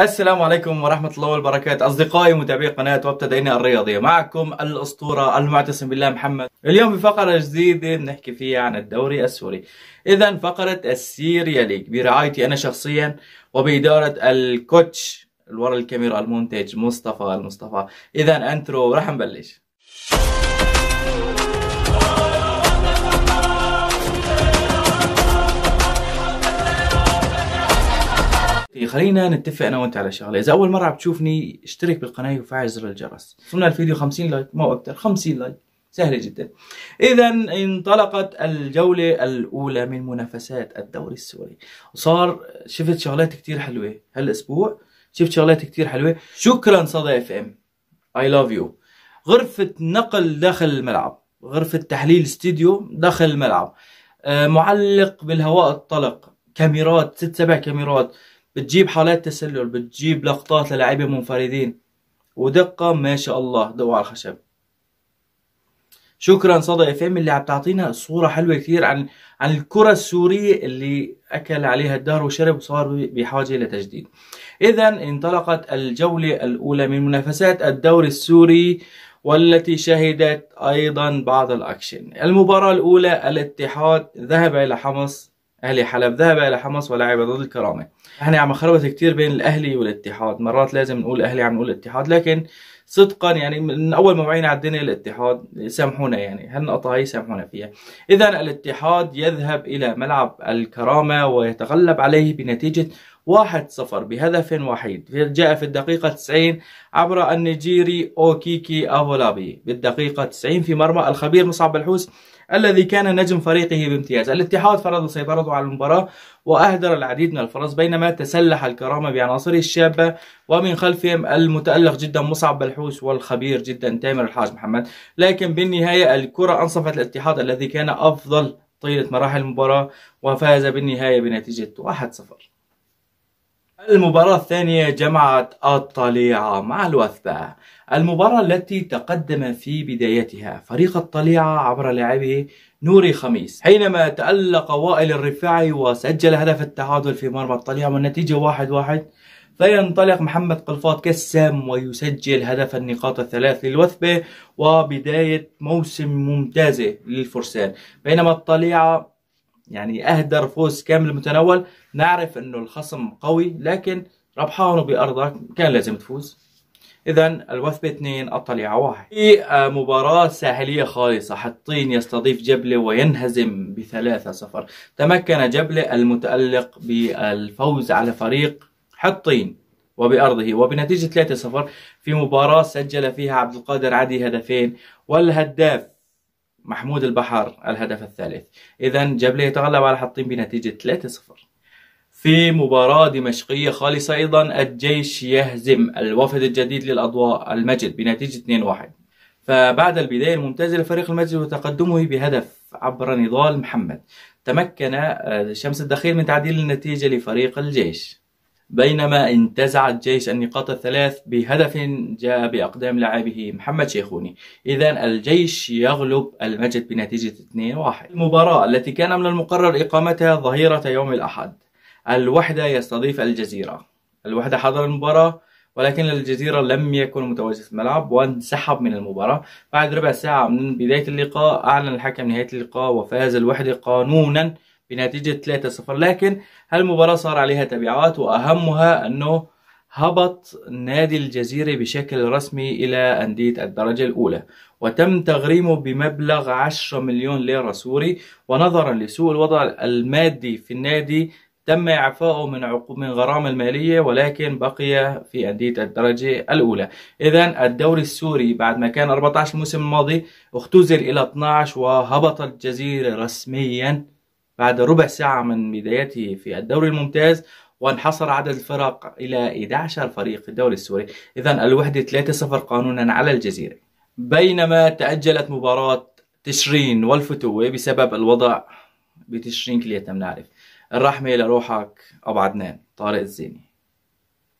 السلام عليكم ورحمة الله وبركاته أصدقائي متابعي قناة وابتدئنا الرياضية معكم الأسطورة المعتصم بالله محمد اليوم بفقرة جديدة بنحكي فيها عن الدوري السوري إذا فقرة السيريا ليج برعايتي أنا شخصيا وبإدارة الكوتش ورا الكاميرا المونتاج مصطفى المصطفى إذا أنترو رح نبلش خلينا نتفق انا وانت على شغله اذا اول مره عم تشوفني اشترك بالقناه وفعل زر الجرس وصلنا الفيديو 50 لايك مو اكثر 50 لايك سهلة جدا إذا انطلقت الجولة الأولى من منافسات الدوري السوري وصار شفت شغلات كتير حلوة هالأسبوع شفت شغلات كتير حلوة شكرا صدى اف ام اي لاف يو غرفة نقل داخل الملعب غرفة تحليل استديو داخل الملعب آه، معلق بالهواء الطلق كاميرات ست سبع كاميرات بتجيب حالات تسلل بتجيب لقطات للاعيبه منفردين ودقه ما شاء الله ضوء على الخشب شكرا صدى اف ام اللي عم تعطينا صوره حلوه كثير عن عن الكره السوريه اللي اكل عليها الدهر وشرب وصار بحاجه لتجديد. اذا انطلقت الجوله الاولى من منافسات الدوري السوري والتي شهدت ايضا بعض الاكشن. المباراه الاولى الاتحاد ذهب الى حمص اهلي حلب ذهب الى حمص ولعب ضد الكرامه احنا عم خربت كثير بين الاهلي والاتحاد مرات لازم نقول اهلي عم نقول اتحاد لكن صدقا يعني من اول ما وعينا على الدنيا الاتحاد سامحونا يعني هالنقطة هي سامحونا فيها اذا الاتحاد يذهب الى ملعب الكرامة ويتغلب عليه بنتيجة واحد صفر بهدف وحيد جاء في الدقيقة 90 عبر النيجيري أوكيكي أفولابي بالدقيقة 90 في مرمى الخبير مصعب الحوس الذي كان نجم فريقه بامتياز الاتحاد فرض سيطرته على المباراة وأهدر العديد من الفرص بينما تسلح الكرامة بعناصره الشابة ومن خلفهم المتألق جدا مصعب بلحوس والخبير جدا تامر الحاج محمد لكن بالنهاية الكرة أنصفت الاتحاد الذي كان أفضل طيلة مراحل المباراة وفاز بالنهاية بنتيجة 1-0 المباراة الثانية جمعت الطليعة مع الوثبة المباراة التي تقدم في بدايتها فريق الطليعة عبر لعبه نوري خميس حينما تألق وائل الرفاعي وسجل هدف التعادل في مرمى الطليعة والنتيجة واحد واحد فينطلق محمد قلفاط كسام ويسجل هدف النقاط الثلاث للوثبة وبداية موسم ممتازة للفرسان بينما الطليعة يعني اهدر فوز كامل متناول نعرف انه الخصم قوي لكن ربحانه بارضك كان لازم تفوز اذا الوثبة اثنين الطليعة واحد في آه، مباراة ساحلية خالصة حطين يستضيف جبلة وينهزم بثلاثة صفر تمكن جبلة المتألق بالفوز على فريق حطين وبأرضه وبنتيجة 3-0 في مباراة سجل فيها عبد القادر عدي هدفين والهداف محمود البحر الهدف الثالث إذا جبلة يتغلب على حطين بنتيجة 3-0 في مباراة دمشقية خالصة أيضا الجيش يهزم الوفد الجديد للأضواء المجد بنتيجة 2-1 فبعد البداية الممتازة لفريق المجد وتقدمه بهدف عبر نضال محمد تمكن آه، شمس الدخيل من تعديل النتيجة لفريق الجيش بينما انتزع الجيش النقاط الثلاث بهدف جاء بأقدام لاعبه محمد شيخوني إذا الجيش يغلب المجد بنتيجة 2-1 المباراة التي كان من المقرر إقامتها ظهيرة يوم الأحد الوحدة يستضيف الجزيرة الوحدة حضر المباراة ولكن الجزيرة لم يكن متواجد في الملعب وانسحب من المباراة بعد ربع ساعة من بداية اللقاء أعلن الحكم نهاية اللقاء وفاز الوحدة قانونا بنتيجة 3-0 لكن هالمباراة صار عليها تبعات وأهمها أنه هبط نادي الجزيرة بشكل رسمي إلى أندية الدرجة الأولى وتم تغريمه بمبلغ 10 مليون ليرة سوري ونظرا لسوء الوضع المادي في النادي تم إعفائه من عقوب من غرامة المالية ولكن بقي في أندية الدرجة الأولى إذا الدوري السوري بعد ما كان 14 الموسم الماضي اختزل إلى 12 وهبط الجزيرة رسميا بعد ربع ساعة من بدايته في الدوري الممتاز وانحصر عدد الفرق إلى 11 فريق في الدوري السوري إذا الوحدة 3-0 قانونا على الجزيرة بينما تأجلت مباراة تشرين والفتوة بسبب الوضع بتشرين كلياتنا بنعرف الرحمة لروحك أبو عدنان طارق الزيني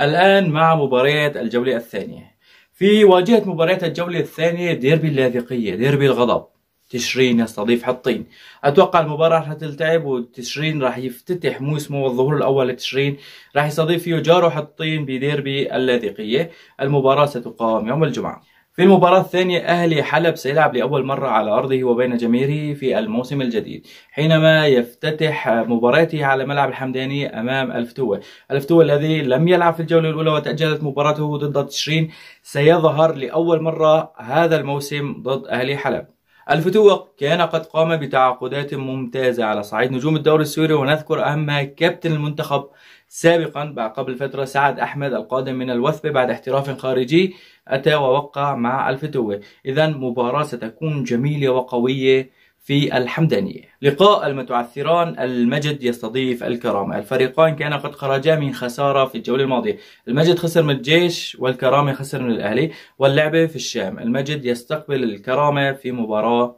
الآن مع مباريات الجولة الثانية في واجهة مباريات الجولة الثانية ديربي اللاذقية ديربي الغضب تشرين يستضيف حطين اتوقع المباراه راح تلتعب وتشرين راح يفتتح موسمه والظهور الاول لتشرين راح يستضيف فيه جاره حطين بديربي اللاذقيه المباراه ستقام يوم الجمعه في المباراة الثانية أهلي حلب سيلعب لأول مرة على أرضه وبين جماهيره في الموسم الجديد حينما يفتتح مباراته على ملعب الحمداني أمام الفتوة الفتوة الذي لم يلعب في الجولة الأولى وتأجلت مباراته ضد تشرين سيظهر لأول مرة هذا الموسم ضد أهلي حلب الفتوة كان قد قام بتعاقدات ممتازة على صعيد نجوم الدوري السوري ونذكر أهمها كابتن المنتخب سابقا بعد قبل فترة سعد أحمد القادم من الوثبة بعد احتراف خارجي أتى ووقع مع الفتوة إذا مباراة ستكون جميلة وقوية في الحمدانية لقاء المتعثران المجد يستضيف الكرامة الفريقان كان قد خرجا من خسارة في الجولة الماضية المجد خسر من الجيش والكرامة خسر من الأهلي واللعبة في الشام المجد يستقبل الكرامة في مباراة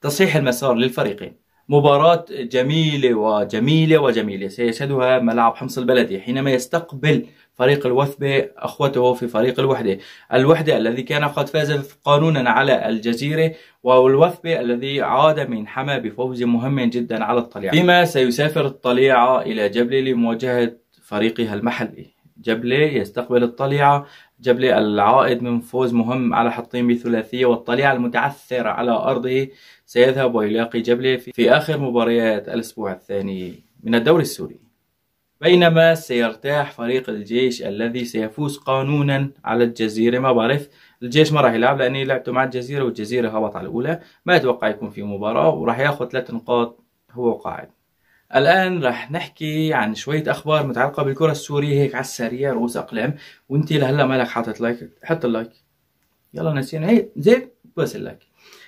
تصحيح المسار للفريقين مباراة جميلة وجميلة وجميلة سيشهدها ملعب حمص البلدي حينما يستقبل فريق الوثبة أخوته في فريق الوحدة الوحدة الذي كان قد فاز قانونا على الجزيرة والوثبة الذي عاد من حما بفوز مهم جدا على الطليعة فيما سيسافر الطليعة إلى جبلة لمواجهة فريقها المحلي جبلة يستقبل الطليعة جاب لي العائد من فوز مهم على حطين بثلاثية والطليعة المتعثرة على أرضه سيذهب ويلاقي جبلي في آخر مباريات الأسبوع الثاني من الدوري السوري بينما سيرتاح فريق الجيش الذي سيفوز قانونا على الجزيرة ما بعرف الجيش ما راح يلعب لأني لعبته مع الجزيرة والجزيرة هبط على الأولى ما أتوقع يكون في مباراة وراح ياخذ ثلاث نقاط هو قاعد الآن رح نحكي عن شوية أخبار متعلقة بالكرة السورية هيك على السريع رؤوس أقلام وأنت لهلا مالك حاطط لايك حط اللايك يلا نسينا هي إيه، زين بس اللايك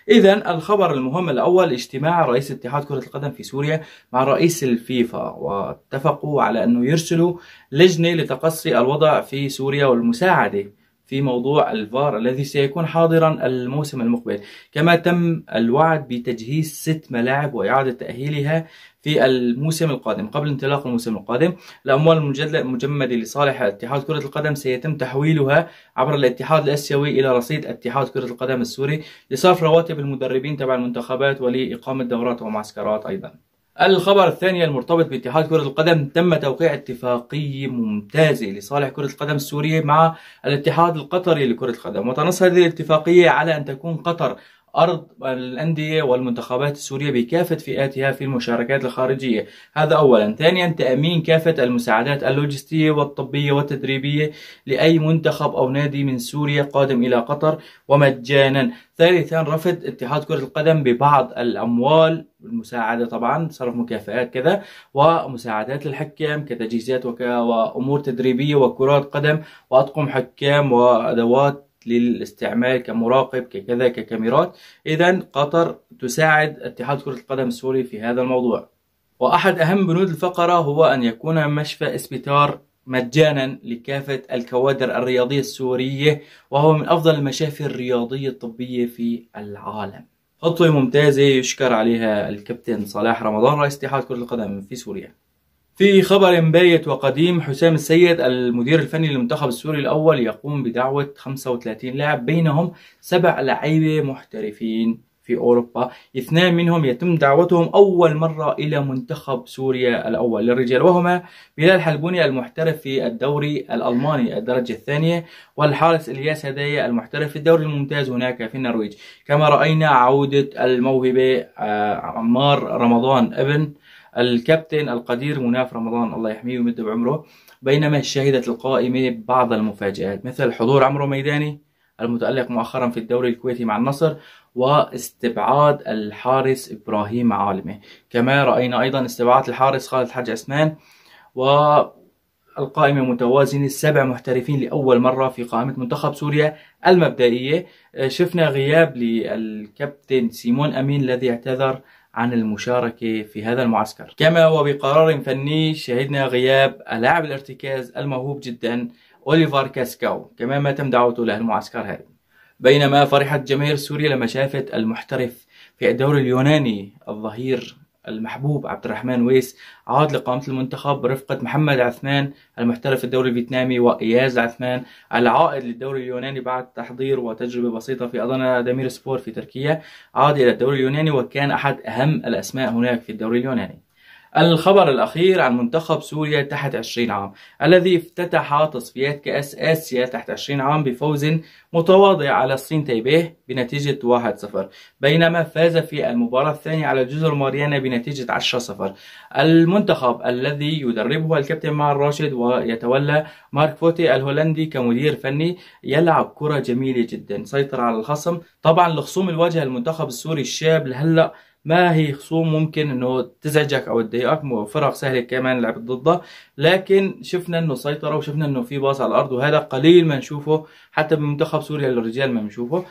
إذا الخبر المهم الأول اجتماع رئيس اتحاد كرة القدم في سوريا مع رئيس الفيفا واتفقوا على أنه يرسلوا لجنة لتقصي الوضع في سوريا والمساعدة في موضوع الفار الذي سيكون حاضرا الموسم المقبل كما تم الوعد بتجهيز ست ملاعب وإعادة تأهيلها في الموسم القادم قبل انطلاق الموسم القادم الأموال المجمدة لصالح اتحاد كرة القدم سيتم تحويلها عبر الاتحاد الآسيوي إلى رصيد اتحاد كرة القدم السوري لصرف رواتب المدربين تبع المنتخبات ولإقامة دورات ومعسكرات أيضا الخبر الثاني المرتبط باتحاد كرة القدم تم توقيع اتفاقية ممتازة لصالح كرة القدم السورية مع الاتحاد القطري لكرة القدم وتنص هذه الاتفاقية على أن تكون قطر أرض الأندية والمنتخبات السورية بكافة فئاتها في المشاركات الخارجية هذا أولا ثانيا تأمين كافة المساعدات اللوجستية والطبية والتدريبية لأي منتخب أو نادي من سوريا قادم إلى قطر ومجانا ثالثا رفض اتحاد كرة القدم ببعض الأموال المساعدة طبعا صرف مكافآت كذا ومساعدات للحكام كتجهيزات وأمور تدريبية وكرات قدم وأطقم حكام وأدوات للاستعمال كمراقب ككذا ككاميرات إذا قطر تساعد اتحاد كرة القدم السوري في هذا الموضوع وأحد أهم بنود الفقرة هو أن يكون مشفى إسبيتار مجانا لكافة الكوادر الرياضية السورية وهو من أفضل المشافي الرياضية الطبية في العالم خطوة ممتازة يشكر عليها الكابتن صلاح رمضان رئيس اتحاد كرة القدم في سوريا في خبر بايت وقديم حسام السيد المدير الفني للمنتخب السوري الأول يقوم بدعوة 35 لاعب بينهم سبع لعيبة محترفين في أوروبا اثنان منهم يتم دعوتهم أول مرة إلى منتخب سوريا الأول للرجال وهما بلال حلبوني المحترف في الدوري الألماني الدرجة الثانية والحارس إلياس هدايا المحترف في الدوري الممتاز هناك في النرويج كما رأينا عودة الموهبة آه، عمار رمضان ابن الكابتن القدير مناف رمضان الله يحميه ويمد بعمره بينما شهدت القائمة بعض المفاجآت مثل حضور عمرو ميداني المتألق مؤخرا في الدوري الكويتي مع النصر واستبعاد الحارس إبراهيم عالمة كما رأينا أيضا استبعاد الحارس خالد الحاج عثمان والقائمة متوازنة سبع محترفين لأول مرة في قائمة منتخب سوريا المبدئية شفنا غياب للكابتن سيمون أمين الذي اعتذر عن المشاركة في هذا المعسكر كما وبقرار فني شهدنا غياب لاعب الارتكاز الموهوب جدا أوليفار كاسكاو كما ما تم دعوته المعسكر هذا بينما فرحت جماهير سوريا لما شافت المحترف في الدوري اليوناني الظهير المحبوب عبد الرحمن ويس عاد لقامة المنتخب برفقة محمد عثمان المحترف الدوري الفيتنامي وإياز عثمان العائد للدوري اليوناني بعد تحضير وتجربة بسيطة في أضنا دمير سبور في تركيا عاد إلى الدوري اليوناني وكان أحد أهم الأسماء هناك في الدوري اليوناني الخبر الأخير عن منتخب سوريا تحت 20 عام الذي افتتح تصفيات كأس آسيا تحت 20 عام بفوز متواضع على الصين تايبيه بنتيجة 1-0 بينما فاز في المباراة الثانية على جزر ماريانا بنتيجة 10-0 المنتخب الذي يدربه الكابتن معن راشد ويتولى مارك فوتي الهولندي كمدير فني يلعب كرة جميلة جدا سيطر على الخصم طبعا لخصوم الواجهة المنتخب السوري الشاب لهلأ ما هي خصوم ممكن انه تزعجك او تضايقك فرق سهله كمان لعبت ضدها لكن شفنا انه سيطره وشفنا انه في باص على الارض وهذا قليل ما نشوفه حتى بمنتخب سوريا للرجال ما بنشوفه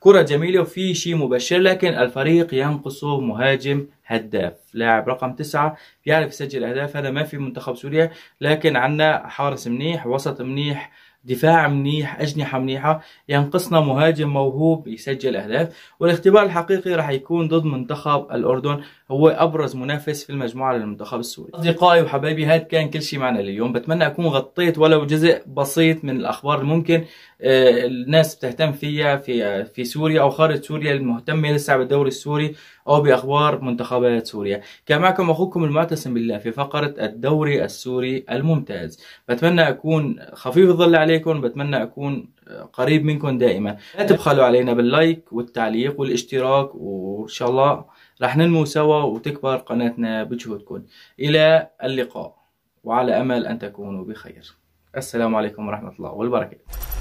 كرة جميلة وفي شيء مبشر لكن الفريق ينقصه مهاجم هداف لاعب رقم تسعة بيعرف يسجل أهداف هذا ما في منتخب سوريا لكن عندنا حارس منيح وسط منيح دفاع منيح أجنحة منيحة ينقصنا مهاجم موهوب يسجل أهداف والاختبار الحقيقي راح يكون ضد منتخب الأردن هو أبرز منافس في المجموعة للمنتخب السوري أصدقائي وحبايبي هاد كان كل شيء معنا اليوم بتمنى أكون غطيت ولو جزء بسيط من الأخبار الممكن آه، الناس بتهتم فيها في آه، في سوريا أو خارج سوريا المهتمة لسه بالدوري السوري أو بأخبار منتخبات سوريا كان معكم أخوكم المعتصم بالله في فقرة الدوري السوري الممتاز بتمنى أكون خفيف الظل عليكم بتمنى أكون قريب منكم دائما لا تبخلوا علينا باللايك والتعليق والاشتراك وإن شاء الله رح ننمو سوا وتكبر قناتنا بجهودكم إلى اللقاء وعلى أمل أن تكونوا بخير السلام عليكم ورحمة الله وبركاته